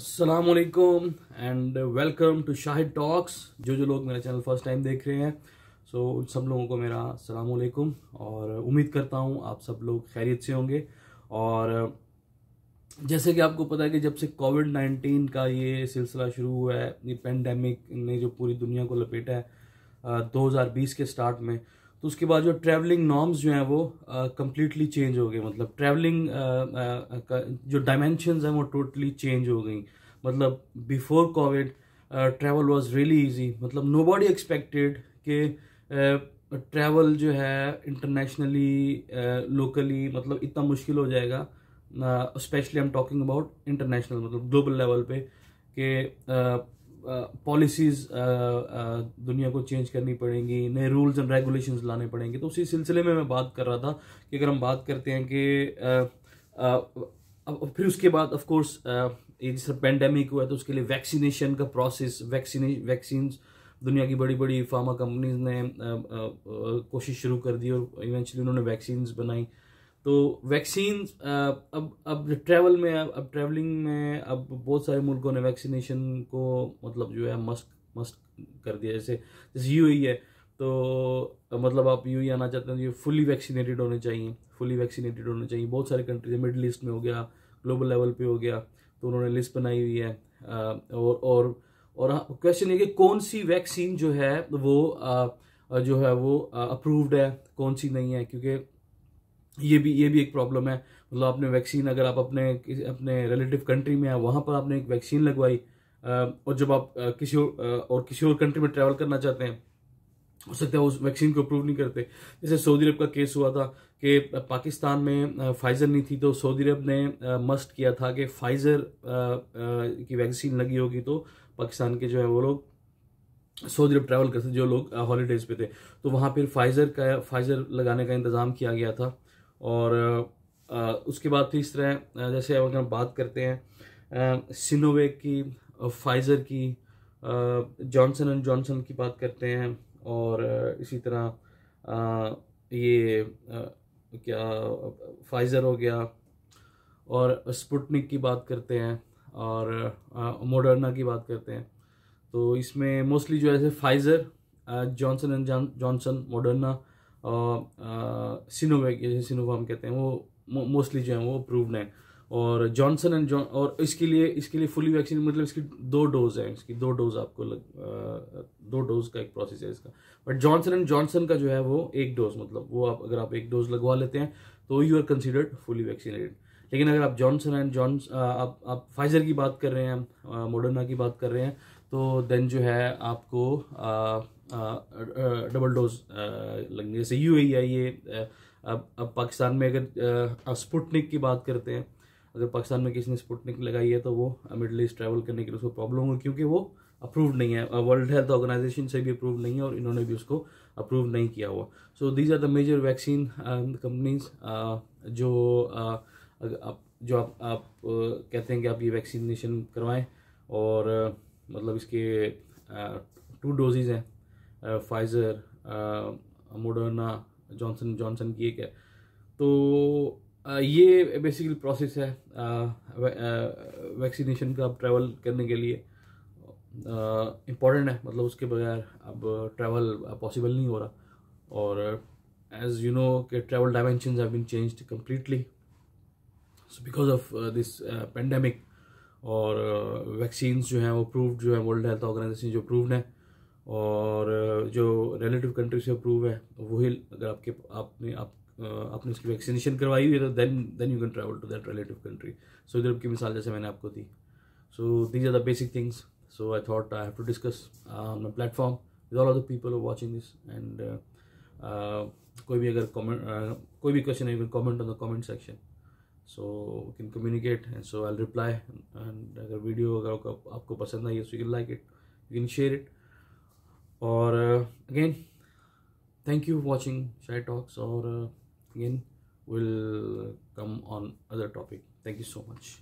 असलकुम and welcome to Shahid talks जो जो लोग मेरा चैनल फर्स्ट टाइम देख रहे हैं सो so, सब लोगों को मेरा सलामकुम और उम्मीद करता हूँ आप सब लोग खैरियत से होंगे और जैसे कि आपको पता है कि जब से कोविड नाइन्टीन का ये सिलसिला शुरू हुआ है ये पेंडेमिक ने जो पूरी दुनिया को लपेटा है 2020 के स्टार्ट में तो उसके बाद जो ट्रैवलिंग नॉर्म्स जो हैं वो कम्प्लीटली चेंज हो गए मतलब ट्रैवलिंग का जो डायमेंशंस हैं वो टोटली चेंज हो गई मतलब before COVID travel was really easy मतलब नो बॉडी एक्सपेक्टेड कि ट्रैवल uh, जो है इंटरनेशनली लोकली uh, मतलब इतना मुश्किल हो जाएगा specially I am talking about international मतलब ग्लोबल लेवल पे कि uh, पॉलिसीज़ दुनिया को चेंज करनी पड़ेंगी नए रूल्स एंड रेगुलेशंस लाने पड़ेंगे तो उसी सिलसिले में मैं बात कर रहा था कि अगर हम बात करते हैं कि फिर उसके बाद ऑफ कोर्स ये जैसे पेंडेमिक हुआ तो उसके लिए वैक्सीनेशन का प्रोसेस वैक्सीने वैक्सीन दुनिया की बड़ी बड़ी फार्मा कंपनीज ने कोशिश शुरू कर दी और इवेंचुअली उन्होंने वैक्सीन बनाई तो वैक्सीन uh, अब अब ट्रैवल में अब अब ट्रैवलिंग में अब बहुत सारे मुल्कों ने वैक्सीनेशन को मतलब जो है मस्ट मस्ट कर दिया जैसे जैसे यू e है तो मतलब आप यू e आना चाहते हैं तो ये फुली वैक्सीनेटेड होने चाहिए फुली वैक्सीनेटेड होने चाहिए बहुत सारे कंट्रीज है मिडल ईस्ट में हो गया ग्लोबल लेवल पे हो गया तो उन्होंने लिस्ट बनाई हुई है और और और क्वेश्चन हाँ, ये कि कौन सी वैक्सीन जो है वो जो है वो अप्रूव्ड है कौन सी नहीं है क्योंकि ये भी ये भी एक प्रॉब्लम है मतलब आपने वैक्सीन अगर आप अपने अपने रिलेटिव कंट्री में आए वहाँ पर आपने एक वैक्सीन लगवाई और जब आप किसी और और किसी और कंट्री में ट्रैवल करना चाहते हैं हो सकता है उस वैक्सीन को अप्रूव नहीं करते जैसे सऊदी अरब का केस हुआ था कि पाकिस्तान में फाइज़र नहीं थी तो सऊदी अरब ने मस्ट किया था कि फाइज़र की वैक्सीन लगी होगी तो पाकिस्तान के जो है वो लोग सऊदी अरब ट्रैवल करते जो लोग हॉलीडेज़ पे थे तो वहाँ पर फाइज़र का फाइज़र लगाने का इंतज़ाम किया गया था और उसके बाद इस तरह जैसे अगर हम बात करते हैं सिनोवेक की फाइज़र की जॉनसन एंड जॉनसन की बात करते हैं और इसी तरह ये क्या फाइज़र हो गया और स्पुटनिक की बात करते हैं और मोडर्ना की बात करते हैं तो इसमें मोस्टली जो है Pfizer Johnson and Johnson Moderna Sinovac जैसे हम कहते हैं वो मोस्टली जो है वो अप्रूव्ड है और जॉनसन एंड जॉन और इसके लिए इसके लिए फुली वैक्सीन मतलब इसकी दो डोज है इसकी दो डोज आपको लग आ, दो डोज का एक प्रोसेस है इसका बट जॉनसन एंड जॉनसन का जो है वो एक डोज मतलब वो आप अगर आप एक डोज लगवा लेते हैं तो you are considered fully vaccinated लेकिन अगर आप जॉनसन एंड जॉन आप आप फाइजर की बात कर रहे हैं मोडर्ना की बात कर रहे हैं तो देन जो है आपको डबल डोज uh, लगने जैसे यू ए आई ये uh, अब अब पाकिस्तान में अगर uh, स्पुटनिक की बात करते हैं अगर पाकिस्तान में किसी ने स्पुटनिक लगाई है तो वो मिडल ईस्ट ट्रैवल करने के लिए उसको प्रॉब्लम होगी क्योंकि वो अप्रूव नहीं है वर्ल्ड हेल्थ ऑर्गेनाइजेशन से भी अप्रूव नहीं है और इन्होंने भी उसको अप्रूव नहीं किया हुआ so these are the major vaccine companies जो जो आप आप कहते हैं कि आप ये वैक्सीनेशन करवाएं और मतलब इसके टू डोजेज हैं फाइज़र मोडर्ना जॉनसन जॉनसन की एक है तो ये बेसिकली प्रोसेस है वैक्सीनेशन का ट्रैवल करने के लिए इम्पॉर्टेंट है मतलब उसके बगैर अब ट्रैवल पॉसिबल नहीं हो रहा और एज यू नो के travel dimension have been changed completely because of this pandemic और वैक्सीन्स uh, जो हैं वो प्रूव्ड जो है वर्ल्ड हेल्थ ऑर्गेनाइजेशन जो प्रूव्ड हैं और जो रिलेटिव कंट्री से अप्रूव है वही अगर आपके आपने आप आपने उसकी वैक्सीनेशन करवाई हुई है तो then then you can travel to that relative country Saudi Arab की मिसाल जैसे मैंने आपको दी so these are the basic things so I thought I have to discuss uh, on my platform with all of the people who are uh, uh, कोई भी अगर comment uh, कोई भी क्वेश्चन है you can comment on the comment section so can communicate and so I reply and अगर video अगर आपको पसंद आई है so you can like it you can share it Or uh, again, thank you for watching shy talks or uh, again we'll uh, come on other topic thank you so much